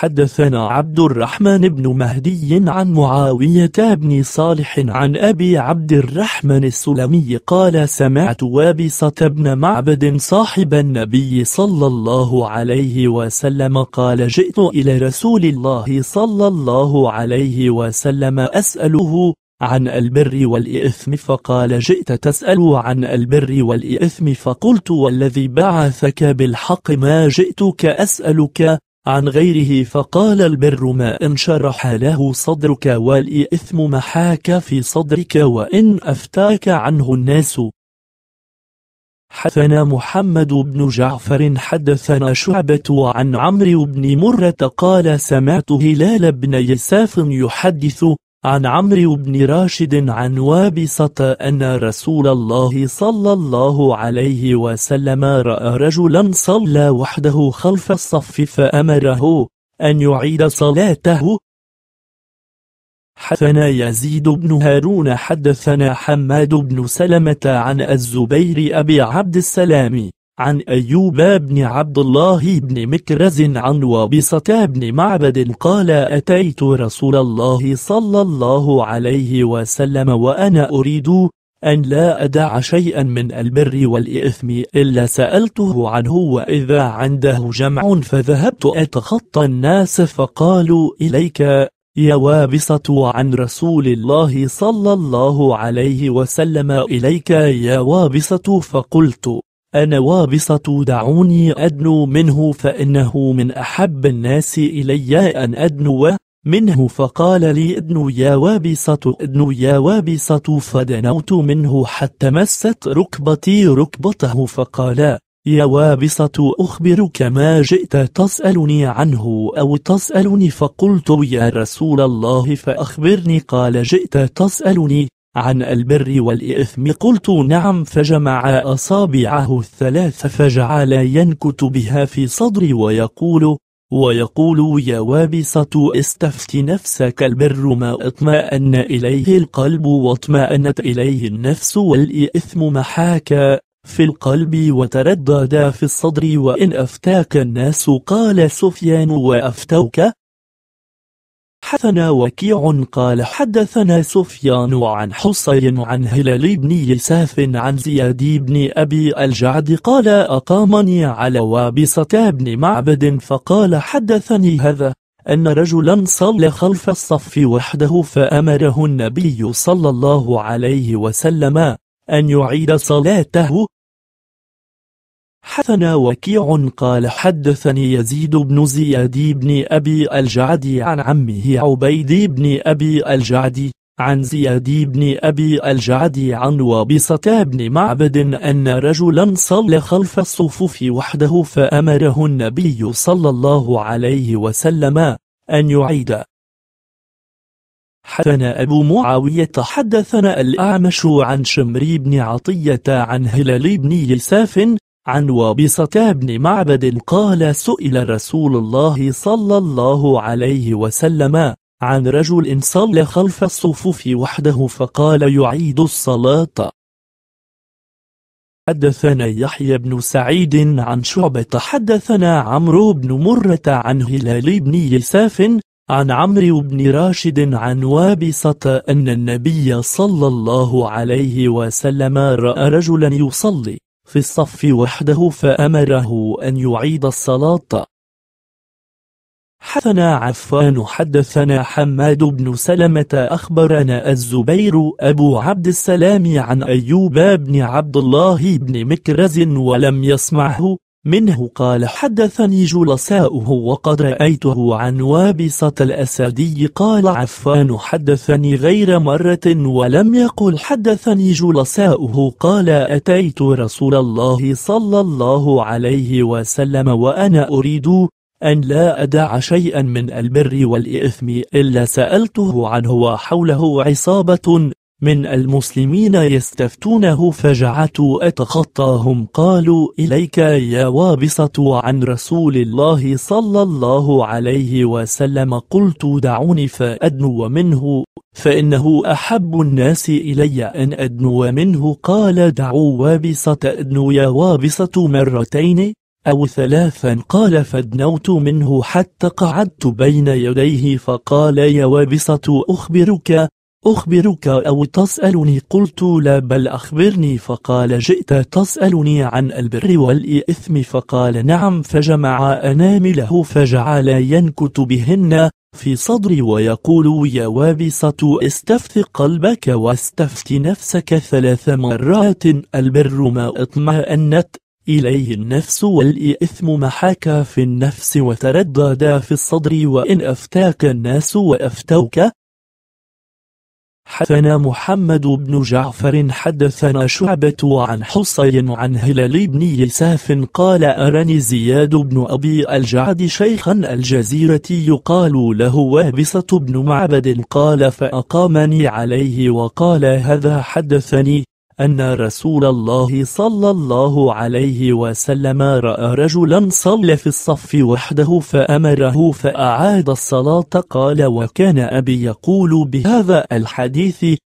حدثنا عبد الرحمن بن مهدي عن معاوية بن صالح عن أبي عبد الرحمن السلمي قال سمعت وابصة بن معبد صاحب النبي صلى الله عليه وسلم قال جئت إلى رسول الله صلى الله عليه وسلم أسأله عن البر والإثم فقال جئت تسأل عن البر والإثم فقلت والذي بعثك بالحق ما جئتك أسألك عن غيره فقال البر ما إن شرح له صدرك والإثم محاك في صدرك وإن أفتاك عنه الناس حدثنا محمد بن جعفر حدثنا شعبة عن عمرو بن مرة قال سمعت هلال بن يساف يحدث عن عمرو بن راشد عن وابصة أن رسول الله صلى الله عليه وسلم رأى رجلا صلى وحده خلف الصف فأمره أن يعيد صلاته حدثنا يزيد بن هارون حدثنا حماد بن سلمة عن الزبير أبي عبد السلام عن أيوب بن عبد الله بن مكرز عن وابصة بن معبد قال أتيت رسول الله صلى الله عليه وسلم وأنا أريد أن لا أدع شيئا من البر والإثم إلا سألته عنه وإذا عنده جمع فذهبت أتخطى الناس فقالوا إليك يا وابصة عن رسول الله صلى الله عليه وسلم إليك يا وابصة فقلت النوابصة دعوني أدنو منه فإنه من أحب الناس إلي أن أدنو منه فقال لي ادنو يا وابصة ادنو يا وابصة فدنوت منه حتى مست ركبتي ركبته فقال يا وابصة أخبرك ما جئت تسألني عنه أو تسألني فقلت يا رسول الله فأخبرني قال جئت تسألني عن البر والإثم قلت نعم فجمع أصابعه الثلاث فجعل ينكت بها في صدري ويقول ويقول يا وابصة استفت نفسك البر ما اطمأن إليه القلب واطمأنت إليه النفس والإثم محاكا في القلب وتردد في الصدر وإن أفتاك الناس قال سفيان وأفتوك حدثنا وكيع قال حدثنا سفيان عن حسين عن هلال بن يساف عن زياد بن أبي الجعد قال أقامني على وابسة بن معبد فقال حدثني هذا أن رجلا صلى خلف الصف وحده فأمره النبي صلى الله عليه وسلم أن يعيد صلاته حدثنا وكيع قال حدثني يزيد بن زياد بن أبي الجعدي عن عمه عبيد بن أبي الجعدي عن زياد بن أبي الجعدي عن وابصة بن معبد أن رجلا صلى خلف الصفوف وحده فأمره النبي صلى الله عليه وسلم أن يعيد حدثنا أبو معاوية حدثنا الأعمش عن شمري بن عطية عن هلال بن يساف عن وابصة بن معبد قال سئل رسول الله صلى الله عليه وسلم عن رجل صلى خلف الصفوف وحده فقال يعيد الصلاة حدثنا يحيى بن سعيد عن شعبة حدثنا عمرو بن مرة عن هلال بن يساف عن عمرو بن راشد عن وابصة أن النبي صلى الله عليه وسلم رأى رجلا يصلي في الصف وحده فأمره أن يعيد الصلاة حثنا عفان حدثنا حماد بن سلمة أخبرنا الزبير أبو عبد السلام عن أيوب بن عبد الله بن مكرز ولم يسمعه منه قال حدثني جلساؤه وقد رأيته عن وابصة الأسدي قال عفان حدثني غير مرة ولم يقل حدثني جلساؤه قال أتيت رسول الله صلى الله عليه وسلم وأنا أريد أن لا أدع شيئا من البر والإثم إلا سألته عنه وحوله عصابة من المسلمين يستفتونه فجعت أتخطاهم قالوا إليك يا وابصة عن رسول الله صلى الله عليه وسلم قلت دعوني فأدنو منه فإنه أحب الناس إلي أن أدنو منه قال دعوا وابصة أدنو يا وابصة مرتين أو ثلاثا قال فادنوت منه حتى قعدت بين يديه فقال يا وابصة أخبرك أخبرك أو تسألني قلت لا بل أخبرني فقال جئت تسألني عن البر والإثم فقال نعم فجمع أنامله فجعل ينكت بهن في صدري ويقول يا وابسة استفث قلبك واستفت نفسك ثلاث مرات البر ما اطمأنت إليه النفس والإثم محاك في النفس وتردد في الصدر وإن أفتاك الناس وأفتوك حدثنا محمد بن جعفر حدثنا شعبة عن حصين عن هلال بن يساف قال أرني زياد بن أبي الجعد شيخا الجزيرة يقال له وابصة بن معبد قال فأقامني عليه وقال هذا حدثني أن رسول الله صلى الله عليه وسلم رأى رجلا صلى في الصف وحده فأمره فأعاد الصلاة قال وكان أبي يقول بهذا الحديث